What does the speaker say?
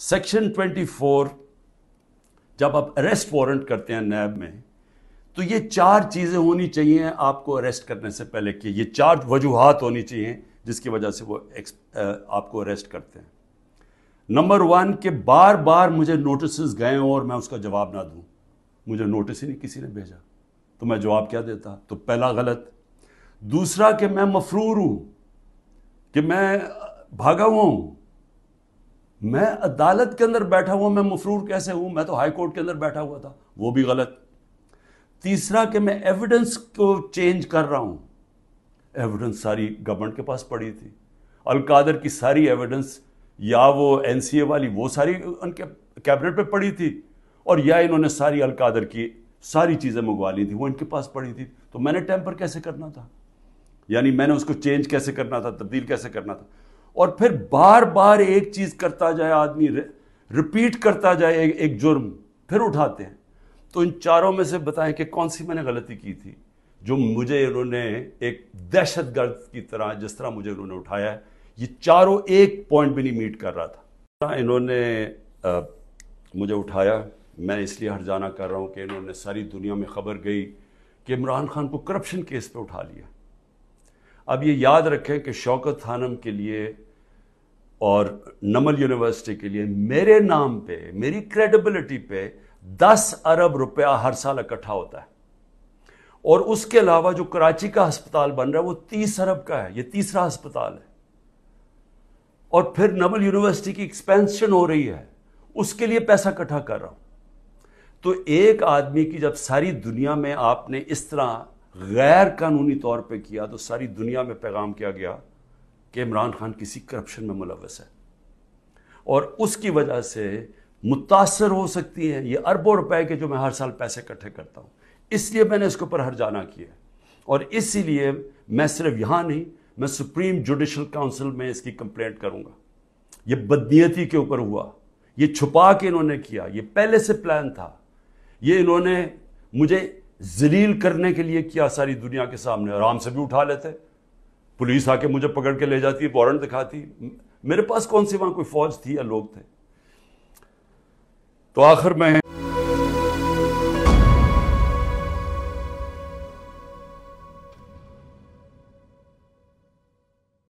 section 24 जब आप arrest warrant करते हैं नैब में तो ये चार चीज़ें होनी चाहिए आपको अरेस्ट करने से पहले कि ये चार वजूहत होनी चाहिए जिसकी वजह से वो एक्स, आपको अरेस्ट करते हैं नंबर वन के बार बार मुझे नोटिस गए हों और मैं उसका जवाब ना दूं मुझे नोटिस ही नहीं किसी ने भेजा तो मैं जवाब क्या देता तो पहला गलत दूसरा कि मैं मफरूर हूं कि मैं भागा हुआ हूं मैं अदालत के अंदर बैठा हुआ मैं मफरूर कैसे हूं मैं तो हाई कोर्ट के अंदर बैठा हुआ था वो भी गलत तीसरा कि मैं एविडेंस को चेंज कर रहा हूं एविडेंस सारी गवर्नमेंट के पास पड़ी थी अलकादर की सारी एविडेंस या वो एन वाली वो सारी उनके कैबिनेट पे पड़ी थी और या इन्होंने सारी अलकादर की सारी चीज़ें मंगवा ली थी वो इनके पास पड़ी थी तो मैंने टेम्पर कैसे करना था यानी मैंने उसको चेंज कैसे करना था तब्दील कैसे करना था और फिर बार बार एक चीज़ करता जाए आदमी रिपीट करता जाए एक, एक जुर्म फिर उठाते हैं तो इन चारों में से बताएं कि कौन सी मैंने गलती की थी जो मुझे इन्होंने एक दहशत गर्द की तरह जिस तरह मुझे इन्होंने उठाया है ये चारों एक पॉइंट भी नहीं मीट कर रहा था इन्होंने आ, मुझे उठाया मैं इसलिए हर जाना कर रहा हूँ कि इन्होंने सारी दुनिया में खबर गई कि इमरान खान को करप्शन केस पे उठा लिया अब ये याद रखें कि शौकत थानम के लिए और नमल यूनिवर्सिटी के लिए मेरे नाम पे मेरी क्रेडिबिलिटी पे दस अरब रुपया हर साल इकट्ठा होता है और उसके अलावा जो कराची का अस्पताल बन रहा है वो तीस अरब का है ये तीसरा अस्पताल है और फिर नमल यूनिवर्सिटी की एक्सपेंशन हो रही है उसके लिए पैसा इकट्ठा कर रहा हूं तो एक आदमी की जब सारी दुनिया में आपने इस तरह गैर कानूनी तौर पे किया तो सारी दुनिया में पैगाम किया गया कि इमरान खान किसी करप्शन में मुलवस है और उसकी वजह से मुतासर हो सकती है ये अरबों रुपए के जो मैं हर साल पैसे इकट्ठे करता हूँ इसलिए मैंने इसके ऊपर हर जाना किया और इसीलिए मैं सिर्फ यहाँ नहीं मैं सुप्रीम जुडिशल काउंसिल में इसकी कंप्लेंट करूँगा ये बदनीयती के ऊपर हुआ ये छुपा के इन्होंने किया ये पहले से प्लान था ये इन्होंने मुझे जलील करने के लिए किया सारी दुनिया के सामने आराम से भी उठा लेते पुलिस आके मुझे पकड़ के ले जाती वारंट दिखाती मेरे पास कौन सी वहां कोई फौज थी या लोग थे तो आखिर मैं